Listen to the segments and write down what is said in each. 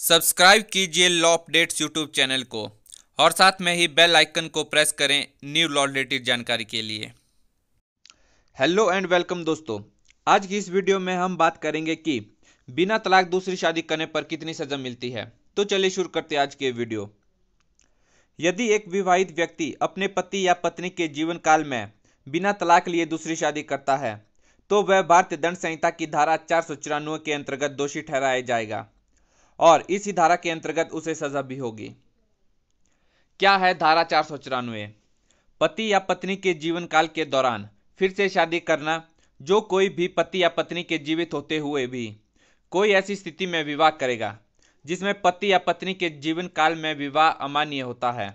subscribe कीजिए law updates YouTube channel को और साथ में ही बेल आइकन को प्रेस करें न्यू लॉ रिलेटेड जानकारी के लिए हेलो एंड वेलकम दोस्तों आज की इस वीडियो में हम बात करेंगे कि बिना तलाक दूसरी शादी करने पर कितनी सजा मिलती है तो चलिए शुरू करते आज के वीडियो यदि एक विवाहित व्यक्ति अपने पति या पत्नी के जीवन काल में बिना तलाक लिए दूसरी शादी करता है तो वह भारतीय दंड संहिता की धारा चार के अंतर्गत दोषी ठहराया जाएगा और इसी धारा के अंतर्गत उसे सजा भी होगी क्या है धारा चार सौ चौरानवे पति या पत्नी के जीवन काल के दौरान फिर से शादी करना जो कोई भी पति या पत्नी के जीवित होते हुए भी कोई ऐसी स्थिति में विवाह करेगा जिसमें पति या पत्नी के जीवन काल में विवाह अमान्य होता है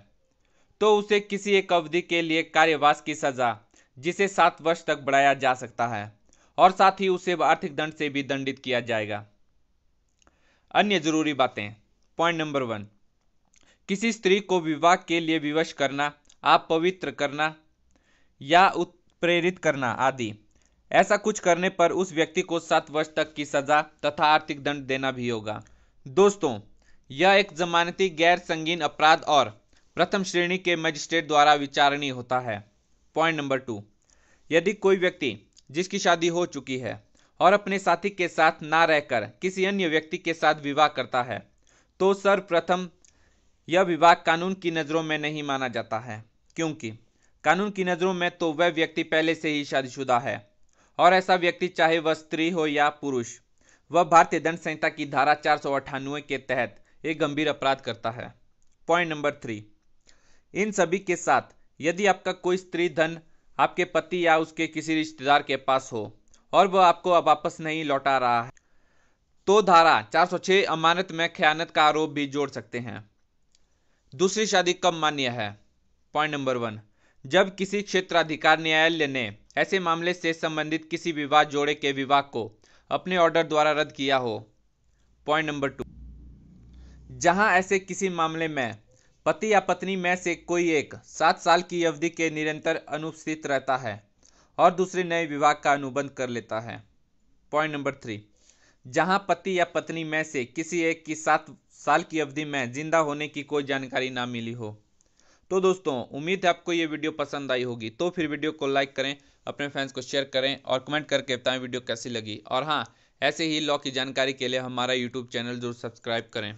तो उसे किसी एक अवधि के लिए कार्यवास की सजा जिसे सात वर्ष तक बढ़ाया जा सकता है और साथ ही उसे आर्थिक दंड से भी दंडित किया जाएगा अन्य जरूरी बातें पॉइंट नंबर वन किसी स्त्री को विवाह के लिए विवश करना आप पवित्र करना या उत्प्रेरित करना आदि ऐसा कुछ करने पर उस व्यक्ति को सात वर्ष तक की सजा तथा आर्थिक दंड देना भी होगा दोस्तों यह एक जमानती गैर संगीन अपराध और प्रथम श्रेणी के मजिस्ट्रेट द्वारा विचारणीय होता है पॉइंट नंबर टू यदि कोई व्यक्ति जिसकी शादी हो चुकी है और अपने साथी के साथ ना रहकर किसी अन्य व्यक्ति के साथ विवाह करता है तो सर्वप्रथम यह विवाह कानून की नज़रों में नहीं माना जाता है क्योंकि कानून की नज़रों में तो वह व्यक्ति पहले से ही शादीशुदा है और ऐसा व्यक्ति चाहे वह स्त्री हो या पुरुष वह भारतीय दंड संहिता की धारा चार के तहत एक गंभीर अपराध करता है पॉइंट नंबर थ्री इन सभी के साथ यदि आपका कोई स्त्री धन आपके पति या उसके किसी रिश्तेदार के पास हो और वह आपको वापस नहीं लौटा रहा है तो धारा 406 अमानत में ख्यानत का आरोप भी जोड़ सकते हैं दूसरी शादी कब मान्य है पॉइंट नंबर वन जब किसी क्षेत्राधिकार न्यायालय ने ऐसे मामले से संबंधित किसी विवाह जोड़े के विवाह को अपने ऑर्डर द्वारा रद्द किया हो पॉइंट नंबर टू जहां ऐसे किसी मामले में पति या पत्नी में से कोई एक सात साल की अवधि के निरंतर अनुपस्थित रहता है और दूसरे नए विवाह का अनुबंध कर लेता है पॉइंट नंबर थ्री जहां पति या पत्नी में से किसी एक की सात साल की अवधि में जिंदा होने की कोई जानकारी ना मिली हो तो दोस्तों उम्मीद है आपको ये वीडियो पसंद आई होगी तो फिर वीडियो को लाइक करें अपने फ्रेंड्स को शेयर करें और कमेंट करके बताएं वीडियो कैसी लगी और हाँ ऐसे ही लॉ की जानकारी के लिए हमारा यूट्यूब चैनल जरूर सब्सक्राइब करें